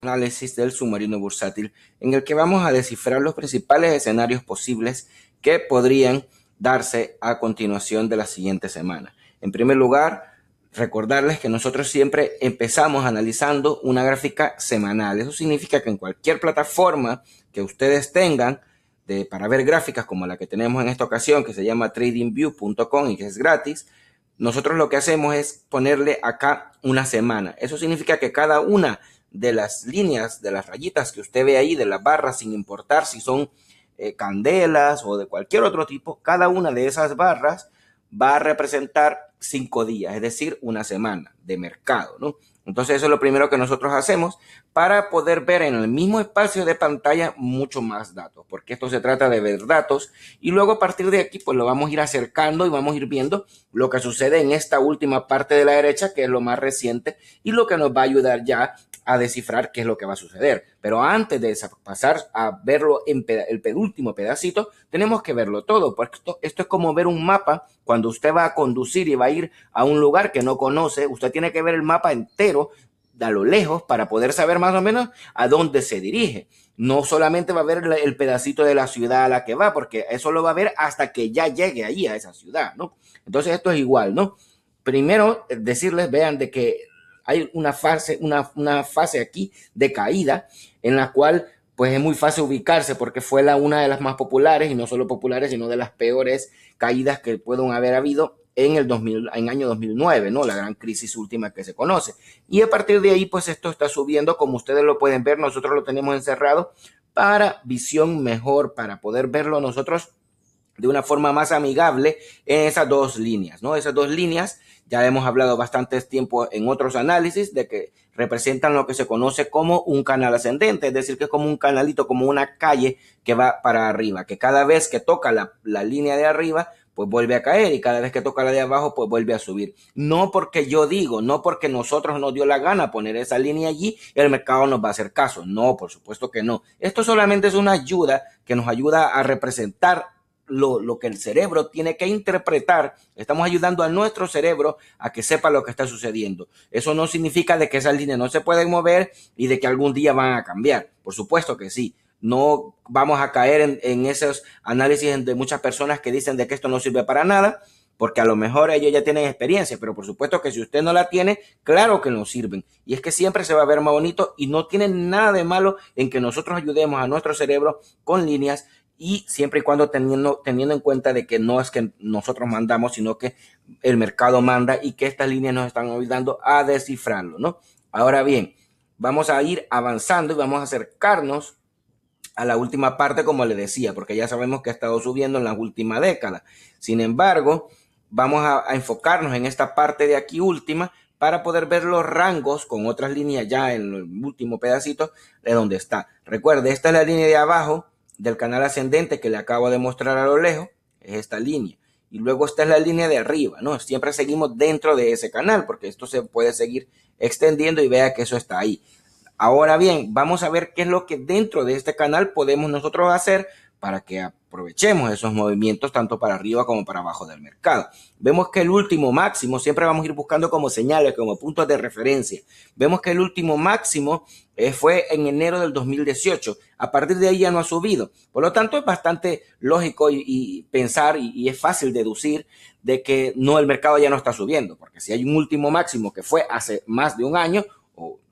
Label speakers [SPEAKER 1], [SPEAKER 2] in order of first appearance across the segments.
[SPEAKER 1] análisis del submarino bursátil en el que vamos a descifrar los principales escenarios posibles que podrían darse a continuación de la siguiente semana. En primer lugar, recordarles que nosotros siempre empezamos analizando una gráfica semanal. Eso significa que en cualquier plataforma que ustedes tengan para ver gráficas como la que tenemos en esta ocasión, que se llama tradingview.com y que es gratis, nosotros lo que hacemos es ponerle acá una semana. Eso significa que cada una de las líneas, de las rayitas que usted ve ahí, de las barras, sin importar si son eh, candelas o de cualquier otro tipo, cada una de esas barras va a representar cinco días, es decir, una semana de mercado, ¿no? Entonces eso es lo primero que nosotros hacemos para poder ver en el mismo espacio de pantalla mucho más datos, porque esto se trata de ver datos y luego a partir de aquí pues lo vamos a ir acercando y vamos a ir viendo lo que sucede en esta última parte de la derecha, que es lo más reciente y lo que nos va a ayudar ya a descifrar qué es lo que va a suceder. Pero antes de pasar a verlo en el penúltimo pedacito, tenemos que verlo todo, porque esto, esto es como ver un mapa cuando usted va a conducir y va a ir a un lugar que no conoce, usted tiene que ver el mapa entero de lo lejos para poder saber más o menos a dónde se dirige. No solamente va a ver el pedacito de la ciudad a la que va, porque eso lo va a ver hasta que ya llegue ahí a esa ciudad, ¿no? Entonces esto es igual, ¿no? Primero, eh, decirles, vean, de que hay una fase, una, fase aquí de caída en la cual pues es muy fácil ubicarse porque fue la, una de las más populares y no solo populares, sino de las peores caídas que pueden haber habido en el 2000, en año 2009, ¿no? La gran crisis última que se conoce. Y a partir de ahí, pues esto está subiendo, como ustedes lo pueden ver, nosotros lo tenemos encerrado para visión mejor, para poder verlo nosotros de una forma más amigable en esas dos líneas, ¿no? Esas dos líneas, ya hemos hablado bastantes tiempo en otros análisis de que representan lo que se conoce como un canal ascendente, es decir, que es como un canalito, como una calle que va para arriba, que cada vez que toca la línea de arriba, pues vuelve a caer y cada vez que toca la de abajo, pues vuelve a subir. No porque yo digo, no porque nosotros nos dio la gana poner esa línea allí, el mercado nos va a hacer caso. No, por supuesto que no. Esto solamente es una ayuda que nos ayuda a representar lo, lo, que el cerebro tiene que interpretar. Estamos ayudando a nuestro cerebro a que sepa lo que está sucediendo. Eso no significa de que esas líneas no se pueden mover y de que algún día van a cambiar. Por supuesto que sí no vamos a caer en, esos análisis de muchas personas que dicen de que esto no sirve para nada, porque a lo mejor ellos ya tienen experiencia, pero por supuesto que si usted no la tiene, claro que no sirven. Y es que siempre se va a ver más bonito y no tiene nada de malo en que nosotros ayudemos a nuestro cerebro con líneas y siempre y cuando teniendo, teniendo en cuenta de que no es que nosotros mandamos, sino que el mercado manda y que estas líneas nos están ayudando a descifrarlo, ¿no? Ahora bien, vamos a ir avanzando y vamos a acercarnos a la última parte, como le decía, porque ya sabemos que ha estado subiendo en la última década. Sin embargo, vamos a, a, enfocarnos en esta parte de aquí última para poder ver los rangos con otras líneas ya en el último pedacito de donde está. Recuerde, esta es la línea de abajo del canal ascendente que le acabo de mostrar a lo lejos, es esta línea. Y luego esta es la línea de arriba, ¿no? Siempre seguimos dentro de ese canal porque esto se puede seguir extendiendo y vea que eso está ahí. Ahora bien, vamos a ver qué es lo que dentro de este canal podemos nosotros hacer para que aprovechemos esos movimientos tanto para arriba como para abajo del mercado. Vemos que el último máximo, siempre vamos a ir buscando como señales, como puntos de referencia. Vemos que el último máximo eh, fue en enero del 2018. A partir de ahí ya no ha subido. Por lo tanto, es bastante lógico y, pensar y, es fácil deducir de que no, el mercado ya no está subiendo, porque si hay un último máximo que fue hace más de un año,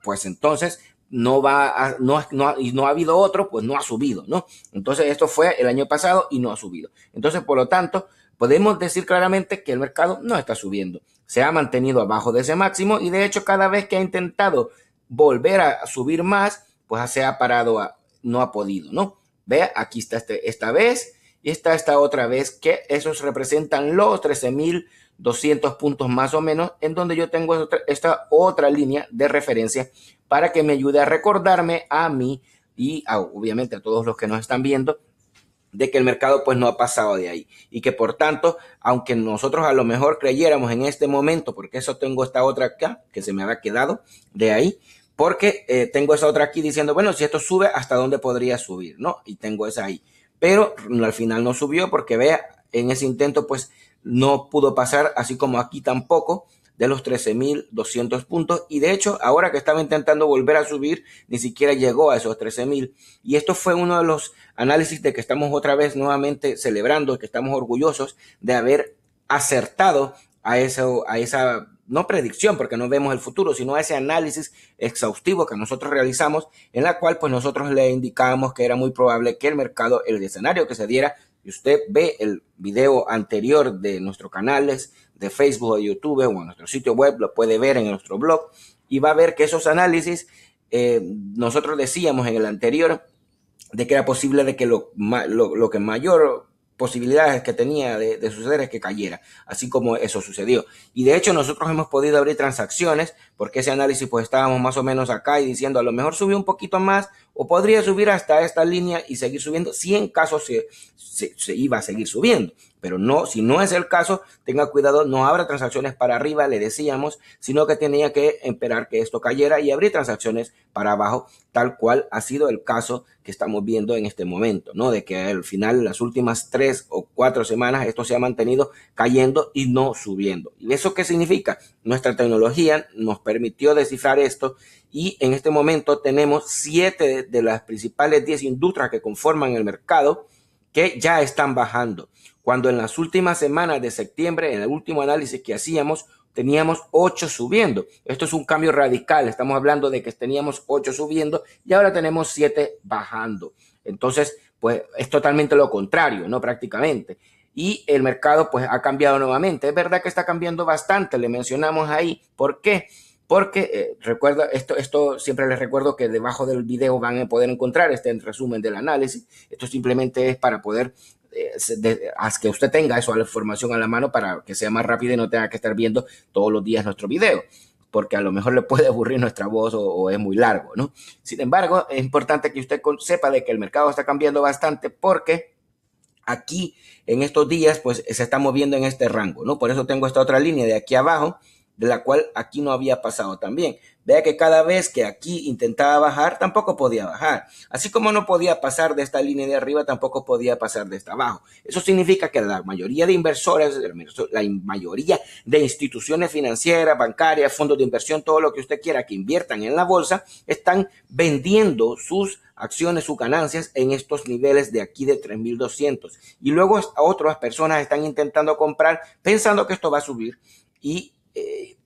[SPEAKER 1] pues entonces no va no, no, y no ha habido otro, pues no ha subido, ¿no? Entonces esto fue el año pasado y no ha subido. Entonces, por lo tanto, podemos decir claramente que el mercado no está subiendo. Se ha mantenido abajo de ese máximo y de hecho cada vez que ha intentado volver a subir más, pues se ha parado, a, no ha podido, ¿no? Vea, aquí está este, esta vez, y está esta otra vez que esos representan los 13.200 puntos más o menos, en donde yo tengo esta otra línea de referencia para que me ayude a recordarme a mí y obviamente a todos los que nos están viendo de que el mercado pues no ha pasado de ahí y que por tanto, aunque nosotros a lo mejor creyéramos en este momento, porque eso tengo esta otra acá que se me había quedado de ahí, porque eh, tengo esa otra aquí diciendo, bueno, si esto sube, ¿hasta dónde podría subir? ¿No? Y tengo esa ahí pero al final no subió porque vea, en ese intento pues no pudo pasar, así como aquí tampoco, de los 13.200 puntos. Y de hecho, ahora que estaba intentando volver a subir, ni siquiera llegó a esos 13.000. Y esto fue uno de los análisis de que estamos otra vez nuevamente celebrando, que estamos orgullosos de haber acertado a, eso, a esa no predicción, porque no vemos el futuro, sino ese análisis exhaustivo que nosotros realizamos, en la cual pues nosotros le indicábamos que era muy probable que el mercado, el escenario que se diera, y usted ve el video anterior de nuestros canales de Facebook o YouTube o nuestro sitio web, lo puede ver en nuestro blog, y va a ver que esos análisis, eh, nosotros decíamos en el anterior, de que era posible de que lo, lo, lo que mayor posibilidades que tenía de, suceder es que cayera, así como eso sucedió. Y de hecho nosotros hemos podido abrir transacciones, porque ese análisis pues estábamos más o menos acá y diciendo a lo mejor subió un poquito más o podría subir hasta esta línea y seguir subiendo si en caso se iba a seguir subiendo. Pero no, si no es el caso, tenga cuidado, no abra transacciones para arriba, le decíamos, sino que tenía que esperar que esto cayera y abrir transacciones para abajo, tal cual ha sido el caso que estamos viendo en este momento, ¿no? De que al final, las últimas tres o cuatro semanas, esto se ha mantenido cayendo y no subiendo. ¿Y eso qué significa? Nuestra tecnología nos permitió descifrar esto y en este momento tenemos siete de las principales diez industrias que conforman el mercado que ya están bajando cuando en las últimas semanas de septiembre, en el último análisis que hacíamos, teníamos 8 subiendo. Esto es un cambio radical. Estamos hablando de que teníamos 8 subiendo y ahora tenemos siete bajando. Entonces, pues es totalmente lo contrario, ¿no? Prácticamente. Y el mercado pues ha cambiado nuevamente. Es verdad que está cambiando bastante, le mencionamos ahí. ¿Por qué? Porque eh, recuerda, esto, esto siempre les recuerdo que debajo del video van a poder encontrar este resumen del análisis. Esto simplemente es para poder de, haz que usted tenga eso, la información a la mano para que sea más rápido y no tenga que estar viendo todos los días nuestro video, porque a lo mejor le puede aburrir nuestra voz o, o es muy largo, ¿no? Sin embargo, es importante que usted sepa de que el mercado está cambiando bastante porque aquí en estos días, pues se está moviendo en este rango, ¿no? Por eso tengo esta otra línea de aquí abajo de la cual aquí no había pasado también. Vea que cada vez que aquí intentaba bajar, tampoco podía bajar. Así como no podía pasar de esta línea de arriba, tampoco podía pasar de esta abajo. Eso significa que la mayoría de inversores, la mayoría de instituciones financieras, bancarias, fondos de inversión, todo lo que usted quiera que inviertan en la bolsa, están vendiendo sus acciones, sus ganancias en estos niveles de aquí de 3.200. Y luego a otras personas están intentando comprar pensando que esto va a subir y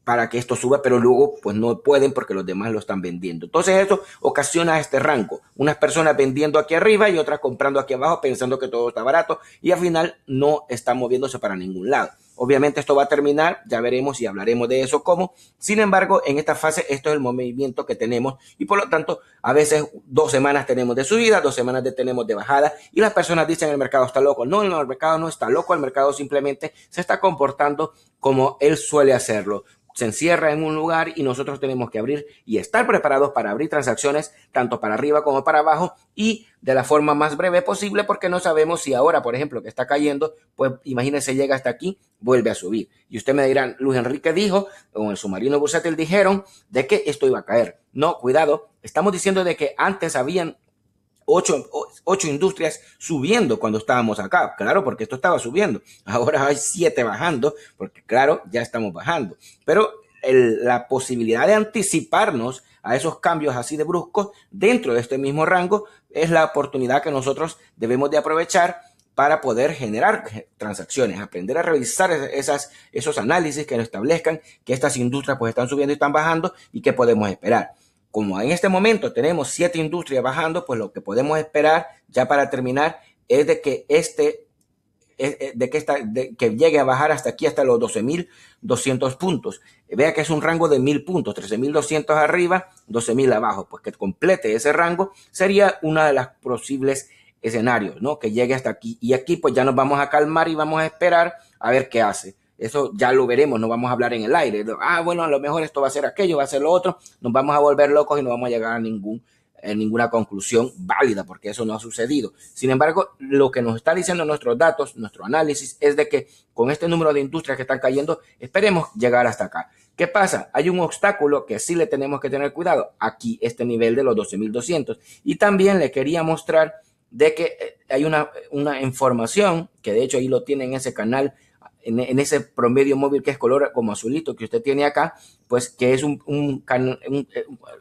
[SPEAKER 1] para que esto suba, pero luego pues no pueden porque los demás lo están vendiendo. Entonces eso ocasiona este rango, unas personas vendiendo aquí arriba y otras comprando aquí abajo pensando que todo está barato y al final no está moviéndose para ningún lado. Obviamente esto va a terminar, ya veremos y hablaremos de eso cómo. Sin embargo, en esta fase esto es el movimiento que tenemos y por lo tanto a veces dos semanas tenemos de subida, dos semanas de, tenemos de bajada y las personas dicen el mercado está loco. No, el mercado no está loco, el mercado simplemente se está comportando como él suele hacerlo se encierra en un lugar y nosotros tenemos que abrir y estar preparados para abrir transacciones tanto para arriba como para abajo y de la forma más breve posible porque no sabemos si ahora, por ejemplo, que está cayendo, pues imagínense llega hasta aquí, vuelve a subir. Y usted me dirán, Luis Enrique dijo, o el submarino bursátil dijeron de que esto iba a caer. No, cuidado, estamos diciendo de que antes habían ocho, ocho industrias subiendo cuando estábamos acá, claro, porque esto estaba subiendo. Ahora hay siete bajando, porque claro, ya estamos bajando. Pero la posibilidad de anticiparnos a esos cambios así de bruscos dentro de este mismo rango es la oportunidad que nosotros debemos de aprovechar para poder generar transacciones, aprender a revisar esas, esos análisis que nos establezcan que estas industrias pues están subiendo y están bajando y que podemos esperar. Como en este momento tenemos siete industrias bajando, pues lo que podemos esperar, ya para terminar, es de que este e, e, de que, esta, de que llegue a bajar hasta aquí, hasta los 12.200 puntos. Vea que es un rango de mil puntos, 13.200 arriba, 12.000 abajo. Pues que complete ese rango sería una de las posibles escenarios, ¿no? Que llegue hasta aquí. Y aquí pues ya nos vamos a calmar y vamos a esperar a ver qué hace. Eso ya lo veremos, no vamos a hablar en el aire. Ah, bueno, a lo mejor esto va a ser aquello, va a ser lo otro. Nos vamos a volver locos y no vamos a llegar a ningún eh, ninguna conclusión válida, porque eso no ha sucedido. Sin embargo, lo que nos está diciendo nuestros datos, nuestro análisis, es de que con este número de industrias que están cayendo, esperemos llegar hasta acá. ¿Qué pasa? Hay un obstáculo que sí le tenemos que tener cuidado. Aquí, este nivel de los 12.200. Y también le quería mostrar de que eh, hay una, una información, que de hecho ahí lo tiene en ese canal en, ese promedio móvil que es color como azulito que usted tiene acá, pues que es un, canal eh,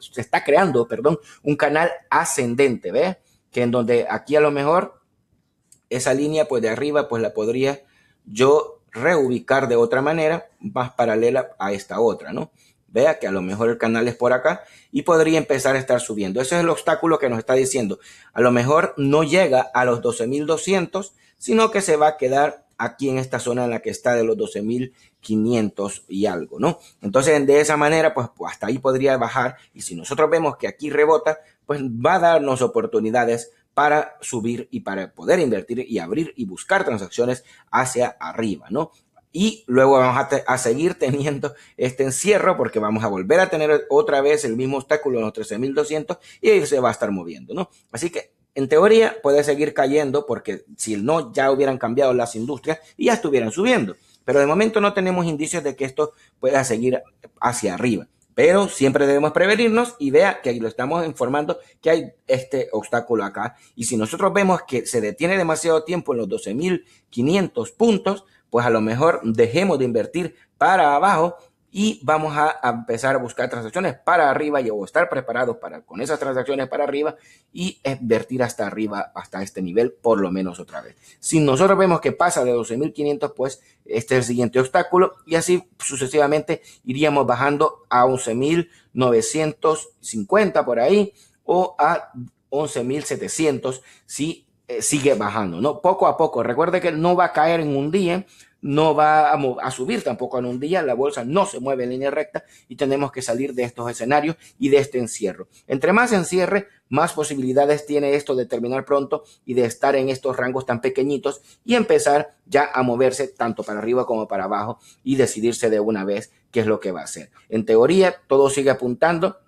[SPEAKER 1] se está creando, perdón, un canal ascendente, ve Que en donde aquí a lo mejor esa línea pues de arriba pues la podría yo reubicar de otra manera más paralela a esta otra, ¿no? Vea que a lo mejor el canal es por acá y podría empezar a estar subiendo. Ese es el obstáculo que nos está diciendo. A lo mejor no llega a los 12.200, sino que se va a quedar aquí en esta zona en la que está de los 12.500 y algo, ¿no? Entonces, de esa manera, pues, pues hasta ahí podría bajar y si nosotros vemos que aquí rebota, pues va a darnos oportunidades para subir y para poder invertir y abrir y buscar transacciones hacia arriba, ¿no? Y luego vamos a, seguir teniendo este encierro porque vamos a volver a tener otra vez el mismo obstáculo en los 13.200 y ahí se va a estar moviendo, ¿no? Así que en teoría puede seguir cayendo porque si no, ya hubieran cambiado las industrias y ya estuvieran subiendo. Pero de momento no tenemos indicios de que esto pueda seguir hacia arriba. Pero siempre debemos prevenirnos y vea que lo estamos informando que hay este obstáculo acá. Y si nosotros vemos que se detiene demasiado tiempo en los 12.500 puntos, pues a lo mejor dejemos de invertir para abajo y vamos a empezar a buscar transacciones para arriba y a estar preparados para con esas transacciones para arriba y invertir hasta arriba, hasta este nivel, por lo menos otra vez. Si nosotros vemos que pasa de 12.500, pues este es el siguiente obstáculo y así sucesivamente iríamos bajando a 11.950 por ahí o a 11.700 si eh, sigue bajando, ¿no? Poco a poco. Recuerde que no va a caer en un día, no va a, subir tampoco en un día, la bolsa no se mueve en línea recta y tenemos que salir de estos escenarios y de este encierro. Entre más encierre, más posibilidades tiene esto de terminar pronto y de estar en estos rangos tan pequeñitos y empezar ya a moverse tanto para arriba como para abajo y decidirse de una vez qué es lo que va a hacer. En teoría, todo sigue apuntando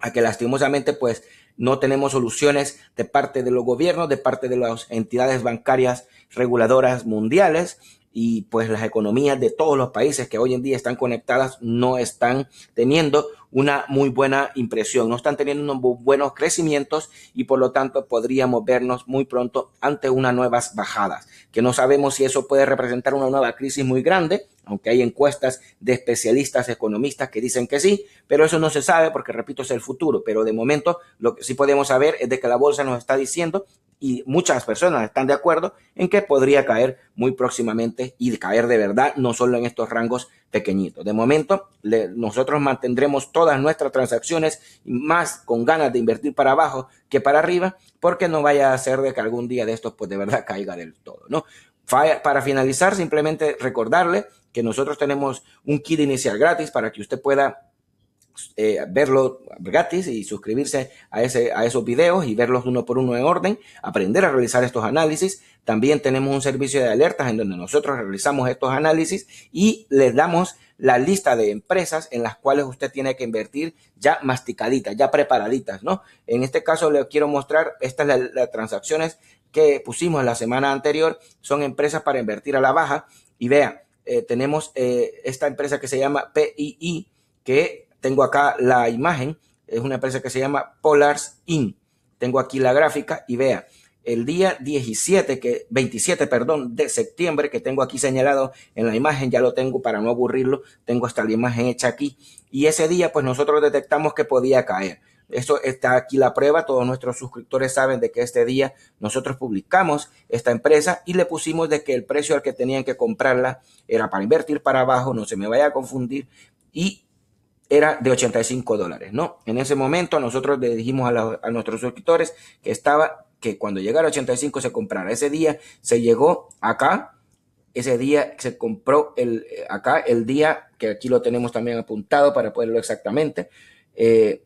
[SPEAKER 1] a que lastimosamente pues no tenemos soluciones de parte de los gobiernos, de parte de las entidades bancarias reguladoras mundiales y pues las economías de todos los países que hoy en día están conectadas no están teniendo una muy buena impresión, no están teniendo unos buenos crecimientos y por lo tanto podríamos vernos muy pronto ante unas nuevas bajadas, que no sabemos si eso puede representar una nueva crisis muy grande, aunque hay encuestas de especialistas economistas que dicen que sí, pero eso no se sabe porque, repito, es el futuro, pero de momento lo que sí podemos saber es de que la bolsa nos está diciendo y muchas personas están de acuerdo en que podría caer muy próximamente y caer de verdad, no solo en estos rangos pequeñitos. De momento, nosotros mantendremos todas nuestras transacciones más con ganas de invertir para abajo que para arriba, porque no vaya a ser de que algún día de estos, pues de verdad caiga del todo, ¿no? Para finalizar, simplemente recordarle que nosotros tenemos un kit inicial gratis para que usted pueda eh, verlo gratis y suscribirse a, ese, a esos videos y verlos uno por uno en orden, aprender a realizar estos análisis. También tenemos un servicio de alertas en donde nosotros realizamos estos análisis y les damos la lista de empresas en las cuales usted tiene que invertir ya masticaditas, ya preparaditas, ¿no? En este caso le quiero mostrar estas transacciones que pusimos la semana anterior, son empresas para invertir a la baja y vea, eh, tenemos eh, esta empresa que se llama PII que tengo acá la imagen, es una empresa que se llama Polars Inc. Tengo aquí la gráfica y vea, el día 17, que, 27 perdón, de septiembre, que tengo aquí señalado en la imagen, ya lo tengo para no aburrirlo, tengo hasta la imagen hecha aquí. Y ese día, pues nosotros detectamos que podía caer. Esto está aquí la prueba. Todos nuestros suscriptores saben de que este día nosotros publicamos esta empresa y le pusimos de que el precio al que tenían que comprarla era para invertir para abajo, no se me vaya a confundir. Y era de 85 dólares, ¿no? En ese momento nosotros le dijimos a, nuestros suscriptores que estaba, que cuando llegara 85 se comprara. Ese día se llegó acá, ese día se compró el, eh, acá, el día que aquí lo tenemos también apuntado para poderlo exactamente, eh,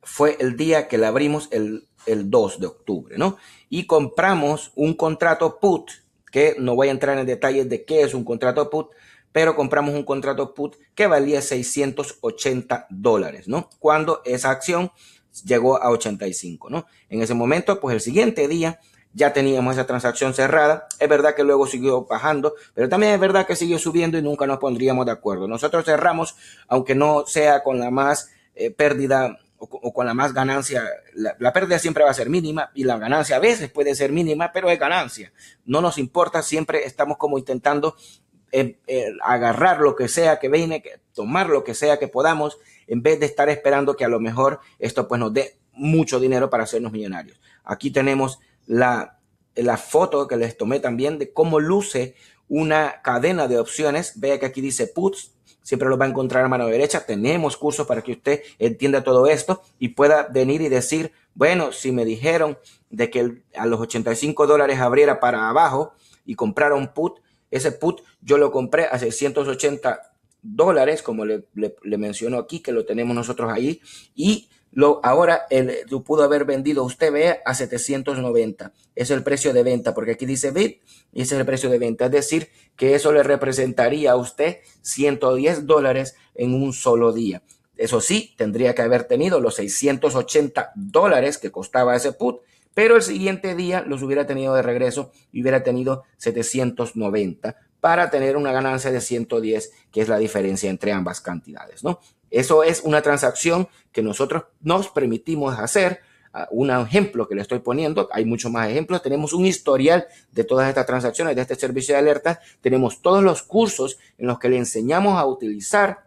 [SPEAKER 1] fue el día que le abrimos el, el 2 de octubre, ¿no? Y compramos un contrato put, que no voy a entrar en detalles de qué es un contrato put, pero compramos un contrato put que valía 680 dólares, ¿no? Cuando esa acción llegó a 85, ¿no? En ese momento, pues el siguiente día ya teníamos esa transacción cerrada. Es verdad que luego siguió bajando, pero también es verdad que siguió subiendo y nunca nos pondríamos de acuerdo. Nosotros cerramos, aunque no sea con la más eh, pérdida o, con la más ganancia, la, pérdida siempre va a ser mínima y la ganancia a veces puede ser mínima, pero es ganancia. No nos importa, siempre estamos como intentando eh, eh, agarrar lo que sea que viene, tomar lo que sea que podamos, en vez de estar esperando que a lo mejor esto pues nos dé mucho dinero para hacernos millonarios. Aquí tenemos la, la foto que les tomé también de cómo luce una cadena de opciones. Vea que aquí dice puts, siempre lo va a encontrar a mano derecha. Tenemos cursos para que usted entienda todo esto y pueda venir y decir, bueno, si me dijeron de que a los 85 dólares abriera para abajo y comprara un put, ese put yo lo compré a 680 dólares, como le, mencionó aquí, que lo tenemos nosotros ahí, y lo, ahora el, pudo haber vendido usted, ve a 790. Es el precio de venta, porque aquí dice bid y ese es el precio de venta. Es decir, que eso le representaría a usted 110 dólares en un solo día. Eso sí, tendría que haber tenido los 680 dólares que costaba ese put pero el siguiente día los hubiera tenido de regreso y hubiera tenido 790 para tener una ganancia de 110, que es la diferencia entre ambas cantidades, ¿no? Eso es una transacción que nosotros nos permitimos hacer. Ah, un ejemplo que le estoy poniendo, hay muchos más ejemplos. Tenemos un historial de todas estas transacciones, de este servicio de alerta. Tenemos todos los cursos en los que le enseñamos a utilizar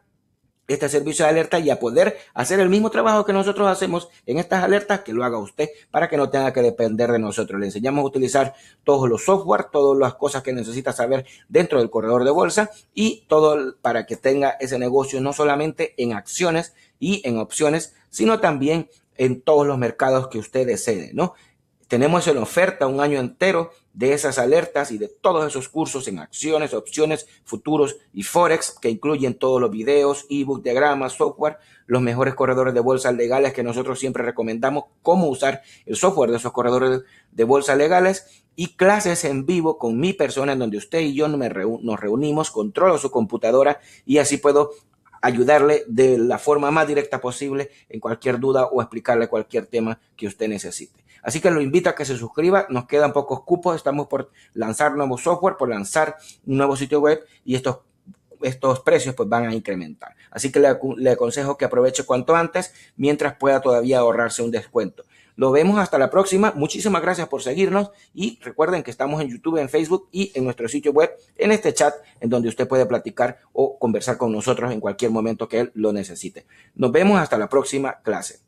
[SPEAKER 1] este servicio de alerta y a poder hacer el mismo trabajo que nosotros hacemos en estas alertas, que lo haga usted para que no tenga que depender de nosotros. Le enseñamos a utilizar todos los software, todas las cosas que necesita saber dentro del corredor de bolsa y todo para que tenga ese negocio no solamente en acciones y en opciones, sino también en todos los mercados que usted desee, ¿no? Tenemos en oferta un año entero de esas alertas y de todos esos cursos en acciones, opciones, futuros y forex que incluyen todos los videos, ebooks, diagramas, software, los mejores corredores de bolsas legales que nosotros siempre recomendamos cómo usar el software de esos corredores de bolsas legales y clases en vivo con mi persona en donde usted y yo nos reunimos, controlo su computadora y así puedo ayudarle de la forma más directa posible en cualquier duda o explicarle cualquier tema que usted necesite. Así que lo invito a que se suscriba, nos quedan pocos cupos, estamos por lanzar nuevo software, por lanzar un nuevo sitio web y estos estos precios pues van a incrementar. Así que le, le, aconsejo que aproveche cuanto antes mientras pueda todavía ahorrarse un descuento. Nos vemos hasta la próxima. Muchísimas gracias por seguirnos y recuerden que estamos en YouTube, en Facebook y en nuestro sitio web, en este chat, en donde usted puede platicar o conversar con nosotros en cualquier momento que él lo necesite. Nos vemos hasta la próxima clase.